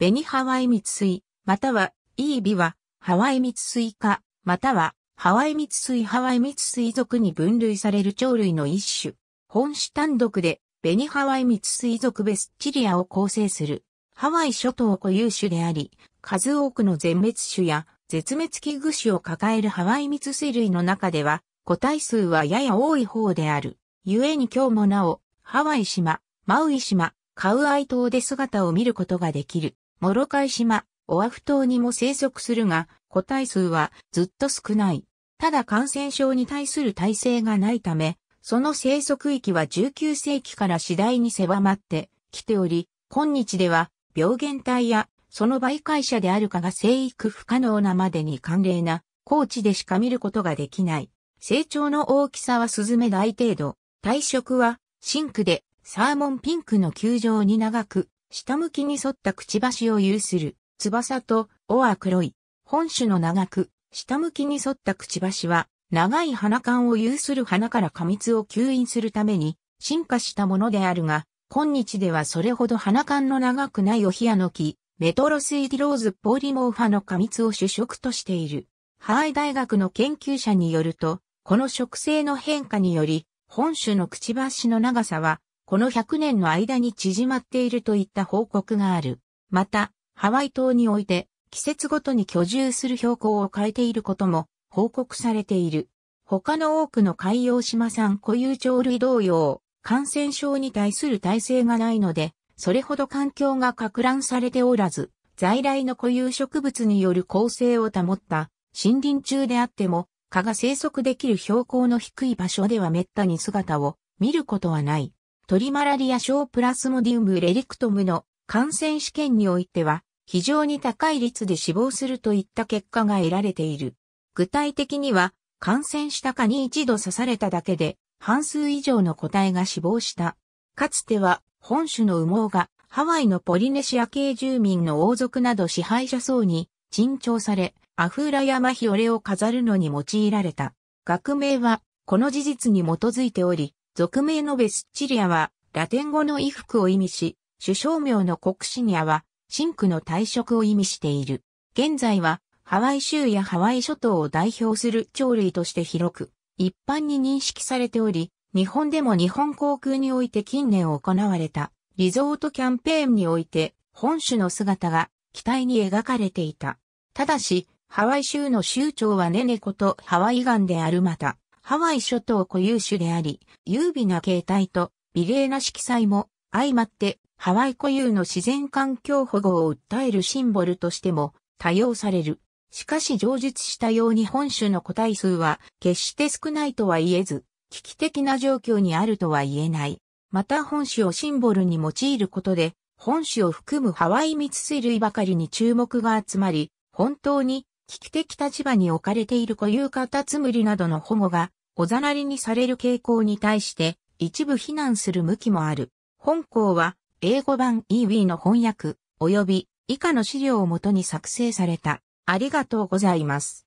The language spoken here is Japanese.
ベニハワイ密水、または、イービは、ハワイ密水科、または、ハワイ密水ハワイ密水族に分類される鳥類の一種。本種単独で、ベニハワイ密水族ベスチリアを構成する。ハワイ諸島固有種であり、数多くの全滅種や絶滅危惧種を抱えるハワイ密水類の中では、個体数はやや多い方である。故に今日もなお、ハワイ島、マウイ島、カウアイ島で姿を見ることができる。モロカイ島、オアフ島にも生息するが、個体数はずっと少ない。ただ感染症に対する耐性がないため、その生息域は19世紀から次第に狭まってきており、今日では病原体やその媒介者であるかが生育不可能なまでに寒冷な高地でしか見ることができない。成長の大きさはスズメ大程度、体色は深紅でサーモンピンクの球状に長く下向きに沿ったくちばしを有する、翼と尾は黒い。本種の長く、下向きに沿ったくちばしは、長い花管を有する花から過密を吸引するために進化したものであるが、今日ではそれほど花管の長くないオヒアの木、メトロスイディローズポーリモーファの過密を主食としている。ハワイ大学の研究者によると、この植生の変化により、本種のくちばしの長さはこの100年の間に縮まっているといった報告がある。また、ハワイ島において、季節ごとに居住する標高を変えていることも報告されている。他の多くの海洋島産固有鳥類同様、感染症に対する耐性がないので、それほど環境が拡乱されておらず、在来の固有植物による構成を保った森林中であっても、蚊が生息できる標高の低い場所では滅多に姿を見ることはない。トリマラリア症プラスモディウムレリクトムの感染試験においては、非常に高い率で死亡するといった結果が得られている。具体的には、感染したかに一度刺されただけで、半数以上の個体が死亡した。かつては、本種の羽毛が、ハワイのポリネシア系住民の王族など支配者層に、珍重され、アフーラヤマヒオレを飾るのに用いられた。学名は、この事実に基づいており、俗名のベスチリアは、ラテン語の衣服を意味し、首相名のコクシニアは、シンクの退職を意味している。現在は、ハワイ州やハワイ諸島を代表する鳥類として広く、一般に認識されており、日本でも日本航空において近年行われた、リゾートキャンペーンにおいて、本種の姿が、機体に描かれていた。ただし、ハワイ州の州長はネネことハワイガンであるまた、ハワイ諸島固有種であり、優美な形態と美麗な色彩も相まってハワイ固有の自然環境保護を訴えるシンボルとしても多用される。しかし上述したように本種の個体数は決して少ないとは言えず、危機的な状況にあるとは言えない。また本種をシンボルに用いることで、本種を含むハワイ密水類ばかりに注目が集まり、本当に危機的立場に置かれている固有カタツムリなどの保護がおざなりにされる傾向に対して一部非難する向きもある。本校は英語版 e v の翻訳及び以下の資料をもとに作成された。ありがとうございます。